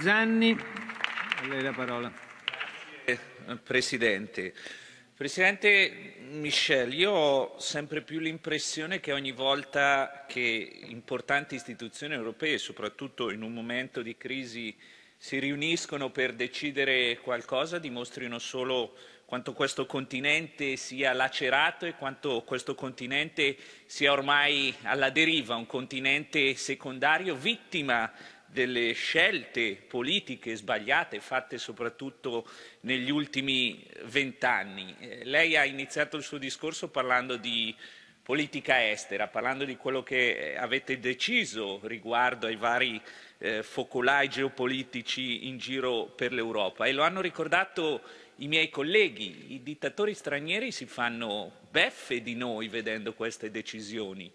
Zanni, a lei la parola. Grazie, eh, Presidente. Presidente Michel, io ho sempre più l'impressione che ogni volta che importanti istituzioni europee, soprattutto in un momento di crisi, si riuniscono per decidere qualcosa, dimostrino solo quanto questo continente sia lacerato e quanto questo continente sia ormai alla deriva, un continente secondario vittima delle scelte politiche sbagliate fatte soprattutto negli ultimi vent'anni. Eh, lei ha iniziato il suo discorso parlando di politica estera, parlando di quello che eh, avete deciso riguardo ai vari eh, focolai geopolitici in giro per l'Europa e lo hanno ricordato i miei colleghi, i dittatori stranieri si fanno beffe di noi vedendo queste decisioni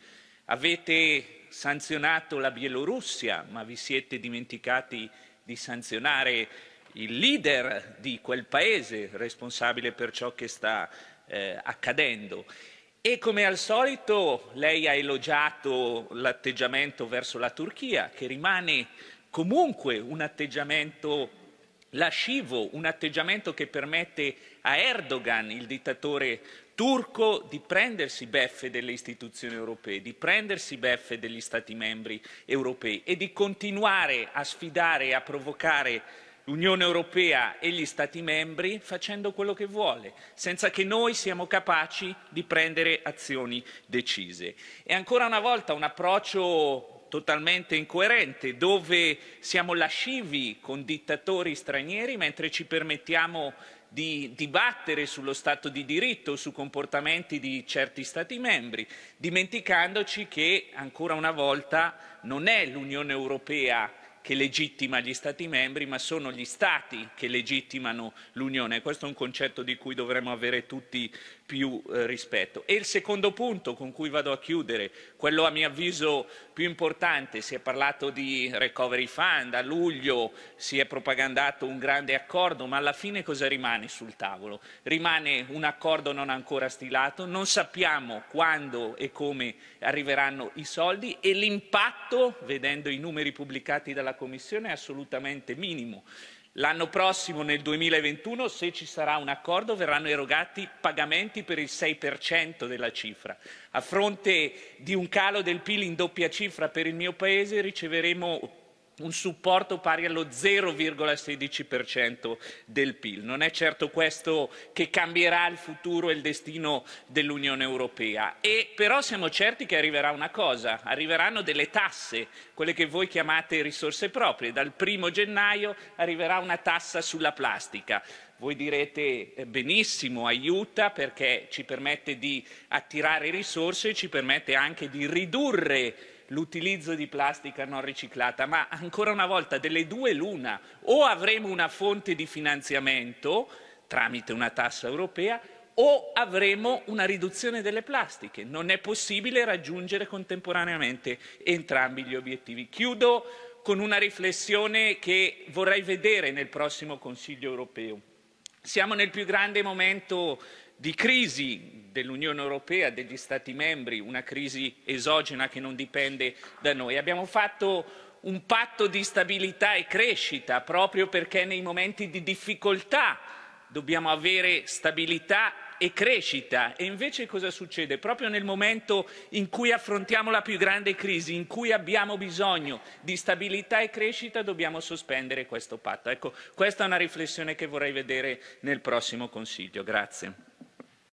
Avete sanzionato la Bielorussia, ma vi siete dimenticati di sanzionare il leader di quel paese responsabile per ciò che sta eh, accadendo. E come al solito lei ha elogiato l'atteggiamento verso la Turchia, che rimane comunque un atteggiamento lascivo, un atteggiamento che permette a Erdogan, il dittatore turco di prendersi beffe delle istituzioni europee, di prendersi beffe degli Stati membri europei e di continuare a sfidare e a provocare l'Unione Europea e gli Stati membri facendo quello che vuole, senza che noi siamo capaci di prendere azioni decise. E ancora una volta un approccio totalmente incoerente, dove siamo lascivi con dittatori stranieri mentre ci permettiamo di dibattere sullo Stato di diritto, su comportamenti di certi Stati membri, dimenticandoci che ancora una volta non è l'Unione Europea che legittima gli Stati membri, ma sono gli Stati che legittimano l'Unione. Questo è un concetto di cui dovremmo avere tutti più eh, rispetto. E il secondo punto con cui vado a chiudere, quello a mio avviso più importante, si è parlato di Recovery Fund, a luglio si è propagandato un grande accordo, ma alla fine cosa rimane sul tavolo? Rimane un accordo non ancora stilato, non sappiamo quando e come arriveranno i soldi e l'impatto, vedendo i numeri pubblicati dalla Commissione è assolutamente minimo. L'anno prossimo, nel 2021, se ci sarà un accordo, verranno erogati pagamenti per il 6% della cifra. A fronte di un calo del PIL in doppia cifra per il mio Paese riceveremo un supporto pari allo 0,16% del PIL. Non è certo questo che cambierà il futuro e il destino dell'Unione Europea. E però siamo certi che arriverà una cosa, arriveranno delle tasse, quelle che voi chiamate risorse proprie. Dal primo gennaio arriverà una tassa sulla plastica. Voi direte eh, benissimo, aiuta perché ci permette di attirare risorse, e ci permette anche di ridurre l'utilizzo di plastica non riciclata, ma ancora una volta delle due l'una, o avremo una fonte di finanziamento tramite una tassa europea o avremo una riduzione delle plastiche. Non è possibile raggiungere contemporaneamente entrambi gli obiettivi. Chiudo con una riflessione che vorrei vedere nel prossimo Consiglio europeo. Siamo nel più grande momento di crisi dell'Unione Europea, degli Stati membri, una crisi esogena che non dipende da noi. Abbiamo fatto un patto di stabilità e crescita proprio perché nei momenti di difficoltà dobbiamo avere stabilità e crescita. E invece cosa succede? Proprio nel momento in cui affrontiamo la più grande crisi, in cui abbiamo bisogno di stabilità e crescita, dobbiamo sospendere questo patto. Ecco, questa è una riflessione che vorrei vedere nel prossimo Consiglio. Grazie.